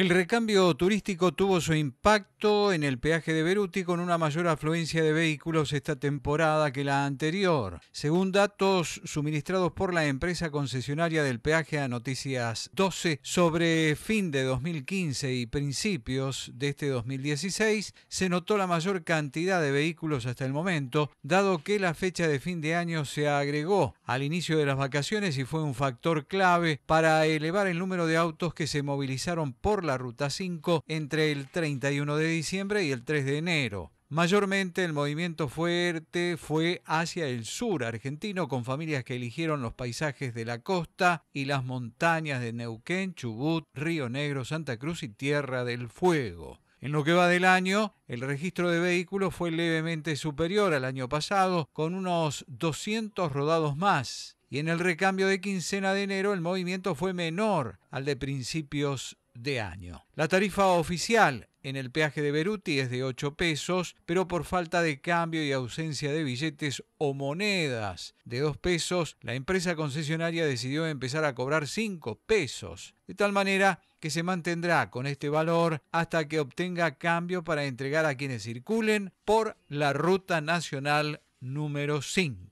El recambio turístico tuvo su impacto en el peaje de Beruti con una mayor afluencia de vehículos esta temporada que la anterior. Según datos suministrados por la empresa concesionaria del peaje a Noticias 12 sobre fin de 2015 y principios de este 2016, se notó la mayor cantidad de vehículos hasta el momento, dado que la fecha de fin de año se agregó al inicio de las vacaciones y fue un factor clave para elevar el número de autos que se movilizaron por la la Ruta 5 entre el 31 de diciembre y el 3 de enero. Mayormente el movimiento fuerte fue hacia el sur argentino con familias que eligieron los paisajes de la costa y las montañas de Neuquén, Chubut, Río Negro, Santa Cruz y Tierra del Fuego. En lo que va del año, el registro de vehículos fue levemente superior al año pasado, con unos 200 rodados más. Y en el recambio de quincena de enero el movimiento fue menor al de principios la tarifa oficial en el peaje de Beruti es de 8 pesos, pero por falta de cambio y ausencia de billetes o monedas de 2 pesos, la empresa concesionaria decidió empezar a cobrar 5 pesos, de tal manera que se mantendrá con este valor hasta que obtenga cambio para entregar a quienes circulen por la Ruta Nacional número 5.